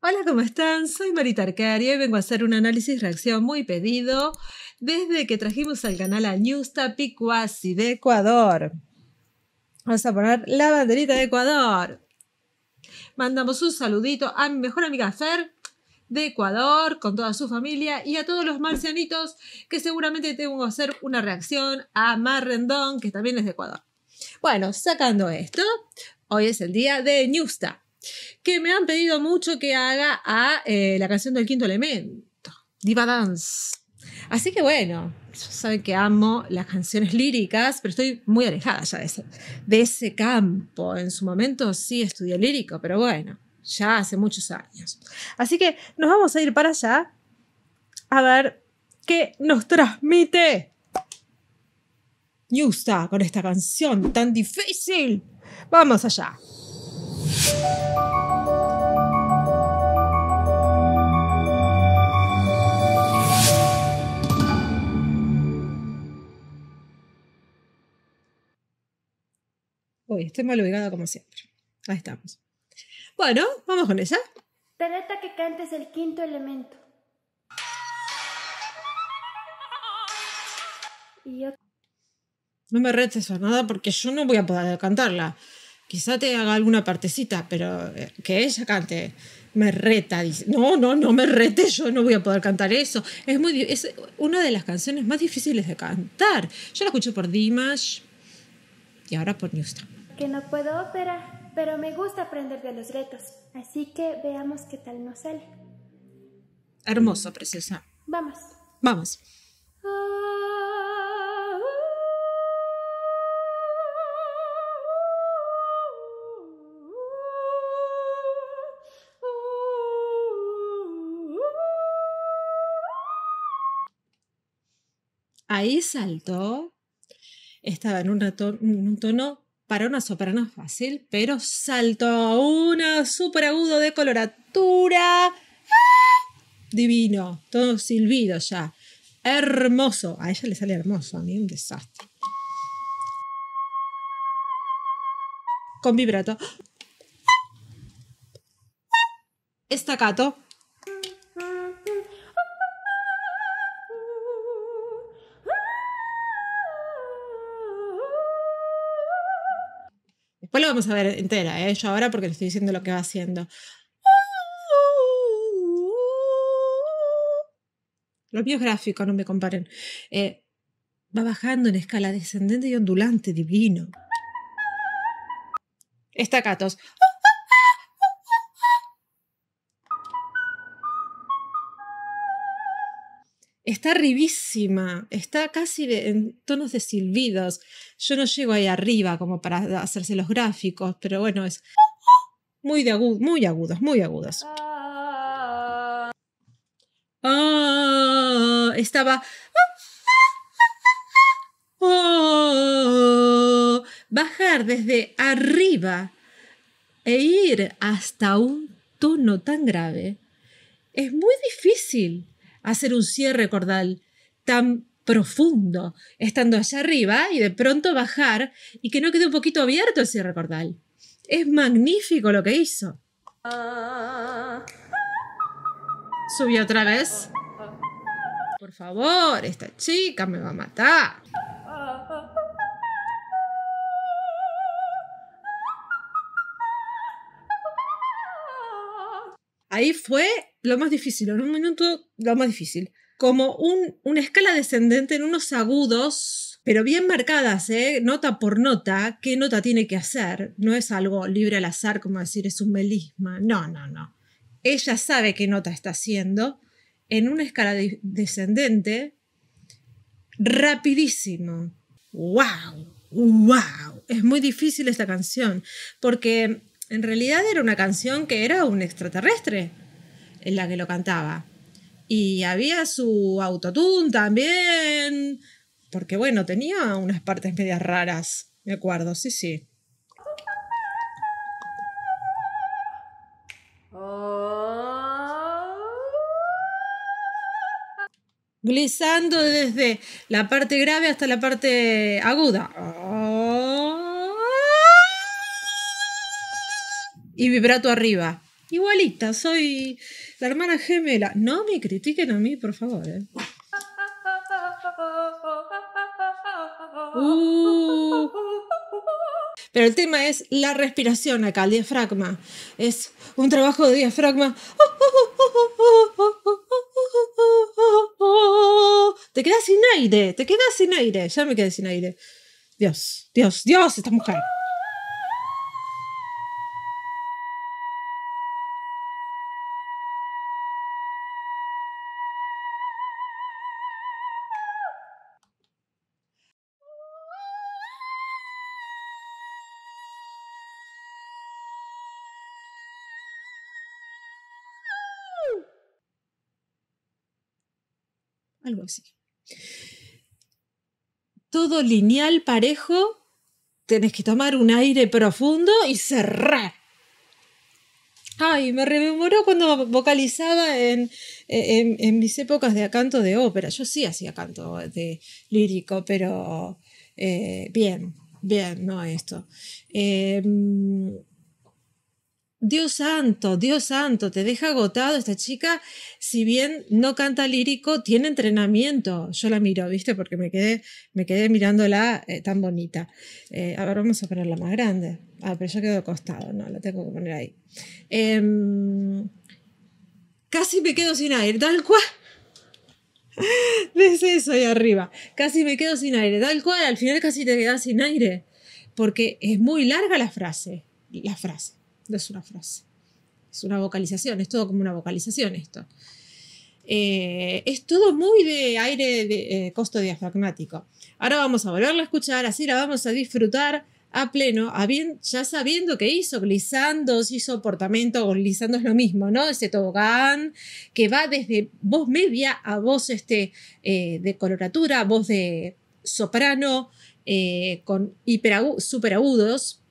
Hola, ¿cómo están? Soy Marita Arcaria y vengo a hacer un análisis reacción muy pedido desde que trajimos al canal a Newsta Picuasi de Ecuador. Vamos a poner la banderita de Ecuador. Mandamos un saludito a mi mejor amiga Fer de Ecuador con toda su familia y a todos los marcianitos que seguramente tengo que hacer una reacción a Marrendón, que también es de Ecuador. Bueno, sacando esto, hoy es el día de Newsta que me han pedido mucho que haga a eh, la canción del quinto elemento, Diva Dance. Así que bueno, saben que amo las canciones líricas, pero estoy muy alejada ya de ese, campo. En su momento sí estudié lírico, pero bueno, ya hace muchos años. Así que nos vamos a ir para allá a ver qué nos transmite Yusta con esta canción tan difícil. Vamos allá. Uy, estoy mal ubicada como siempre. Ahí estamos. Bueno, vamos con ella. que cantes el quinto elemento. Y No me retes nada porque yo no voy a poder cantarla. Quizá te haga alguna partecita, pero eh, que ella cante. Me reta, dice, no, no, no me rete, yo no voy a poder cantar eso. Es, muy, es una de las canciones más difíciles de cantar. Yo la escucho por Dimash y ahora por Newstown. Que no puedo operar, pero me gusta aprender de los retos. Así que veamos qué tal nos sale. Hermoso, preciosa. Vamos. Vamos. ahí saltó. Estaba en un, tono para una soprano fácil, pero saltó a una súper agudo de coloratura. ¡Ah! Divino, todo silbido ya. Hermoso. A ella le sale hermoso, a mí un desastre. Con vibrato. Estacato. lo vamos a ver entera, ¿eh? yo ahora porque le estoy diciendo lo que va haciendo. Lo mío gráfico, no me comparen. Eh, va bajando en escala descendente y ondulante, divino. Estacatos. está arribísima, está casi en tonos de silbidos. Yo no llego ahí arriba como para hacerse los gráficos, pero bueno, es muy, muy agudos, muy agudos. Ah, estaba... Oh, bajar desde arriba e ir hasta un tono tan grave es muy difícil hacer un cierre cordal tan profundo, estando allá arriba y de pronto bajar y que no quede un poquito abierto el cierre cordal. Es magnífico lo que hizo. Subió otra vez. Por favor, esta chica me va a matar. Ahí fue lo más difícil, en un minuto lo más difícil. Como un, una escala descendente en unos agudos, pero bien marcadas, ¿eh? nota por nota, qué nota tiene que hacer. No es algo libre al azar, como decir es un melisma. No, no, no. Ella sabe qué nota está haciendo en una escala descendente rapidísimo. ¡Wow! ¡Wow! Es muy difícil esta canción, porque en realidad era una canción que era un extraterrestre en la que lo cantaba. Y había su autotune también, porque bueno, tenía unas partes medias raras, me acuerdo, sí, sí. glisando desde la parte grave hasta la parte aguda. Y vibrato arriba. Igualita, soy la hermana gemela. No me critiquen a mí, por favor. Eh. Uh. Pero el tema es la respiración acá, el diafragma. Es un trabajo de diafragma. Te quedas sin aire, te quedas sin aire. Ya me quedé sin aire. Dios, Dios, Dios, esta mujer. algo así. Todo lineal, parejo, tenés que tomar un aire profundo y cerrar. Ay, me rememoró cuando vocalizaba en, mis épocas de canto de ópera. Yo sí hacía canto de lírico, pero eh, bien, bien, no esto. Em, Dios santo, Dios santo, te deja agotado esta chica, si bien no canta lírico, tiene entrenamiento. Yo la miro, ¿viste? Porque me quedé, me quedé mirándola eh, tan bonita. Ahora eh, a vamos a ponerla más grande. Ah, pero yo quedo acostado, no, la tengo que poner ahí. Em, casi me quedo sin aire, tal cual. ¿Ves eso ahí arriba? Casi me quedo sin aire, tal cual. Al final casi te quedas sin aire. Porque es muy larga la frase. La frase no es una frase. Es una vocalización, es todo como una vocalización esto. Eh, es todo muy de aire de eh, costo diafragmático. Ahora vamos a volverla a escuchar, así la vamos a disfrutar a pleno, a ya sabiendo que hizo glissandos, hizo portamento, glisando es lo mismo, ¿no? Ese tobogán que va desde voz media a voz este, eh, de coloratura, voz de soprano, con super superagudos,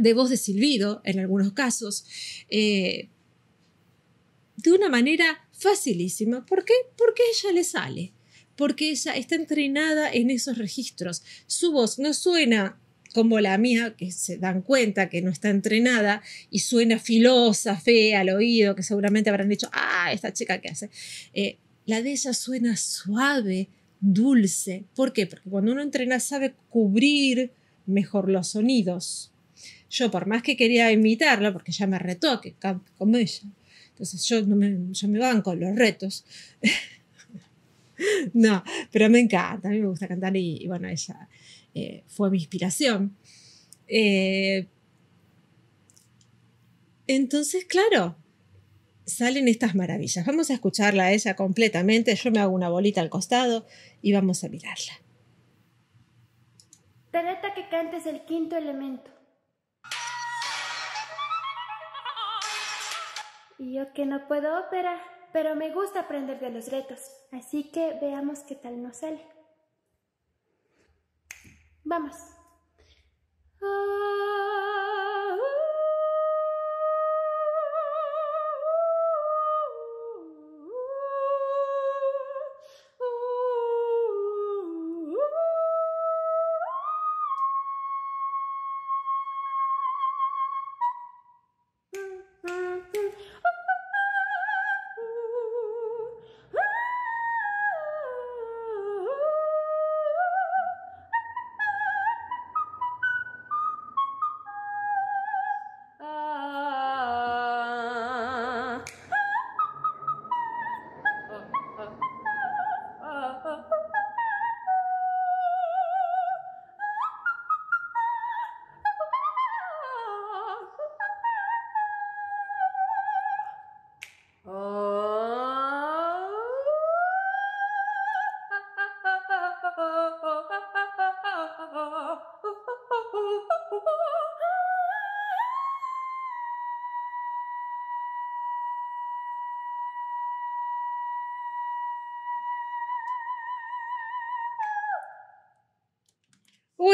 de voz de silbido en algunos casos, eh, de una manera facilísima. ¿Por qué? Porque ella le sale, porque ella está entrenada en esos registros. Su voz no suena como la mía, que se dan cuenta que no está entrenada y suena filosa, fea al oído, que seguramente habrán dicho, ah, esta chica que hace. Eh, la de ella suena suave, dulce. ¿Por qué? Porque cuando uno entrena sabe cubrir mejor los sonidos. Yo, por más que quería imitarla, porque ya me retó que cante como ella, entonces yo, no me, yo me banco los retos. no, pero me encanta, a mí me gusta cantar y, bueno, ella eh, fue mi inspiración. Eh, entonces, claro, salen estas maravillas. Vamos a escucharla a ella completamente. Yo me hago una bolita al costado y vamos a mirarla. que cantes el quinto elemento. Y yo que no puedo operar, pero me gusta aprender de los retos, así que veamos qué tal nos sale. Vamos. Ah.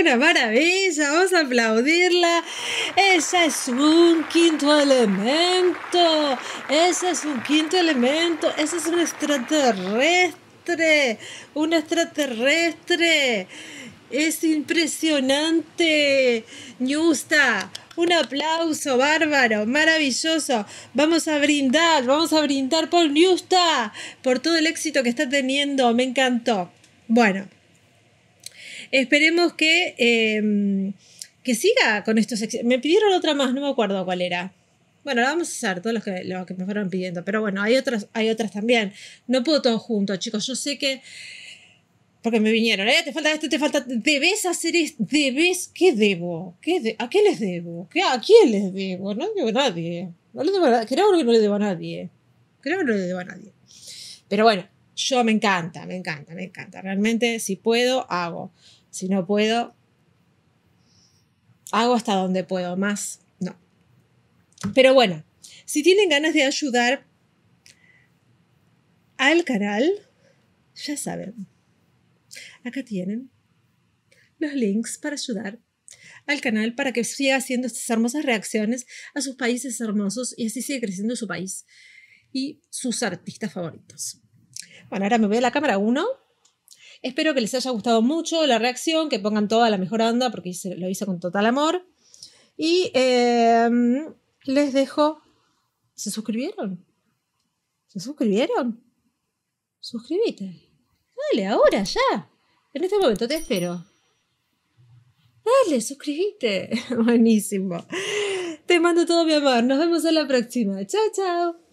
una maravilla, vamos a aplaudirla. Ese es un quinto elemento, ese es un quinto elemento, Ese es un extraterrestre, un extraterrestre. Es impresionante, Ñusta. Un aplauso bárbaro, maravilloso. Vamos a brindar, vamos a brindar por Newsta, por todo el éxito que está teniendo. Me encantó. Bueno, Esperemos que, em, que siga con estos... Me pidieron otra más, no me acuerdo cuál era. Bueno, la vamos a usar, todos los que, me fueron pidiendo. Pero bueno, hay otras, hay otras también. No puedo todo junto, chicos. Yo sé que porque me vinieron, ¿eh? Te falta esto, te falta. Debes hacer esto, debes. ¿Qué debo? ¿A qué les debo? ¿A quién les debo? No debo a nadie. No le debo Creo que no le debo a nadie. Creo que no le debo a nadie. Pero bueno, yo me encanta, me encanta, me encanta. Realmente si puedo, hago. Si no puedo, hago hasta donde puedo, más no. Pero bueno, si tienen ganas de ayudar al canal, ya saben, acá tienen los links para ayudar al canal para que siga haciendo estas hermosas reacciones a sus países hermosos y así siga creciendo su país y sus artistas favoritos. Bueno, ahora me voy a la cámara 1. Espero que les haya gustado mucho la reacción, que pongan toda la mejor onda, porque lo hice con total amor. Y em, les dejo. ¿Se suscribieron? ¿Se suscribieron? Suscríbete. Dale, ahora, ya. En este momento te espero. Dale, suscribite. Buenísimo. Te mando todo mi amor. Nos vemos en la próxima. Chao, chao.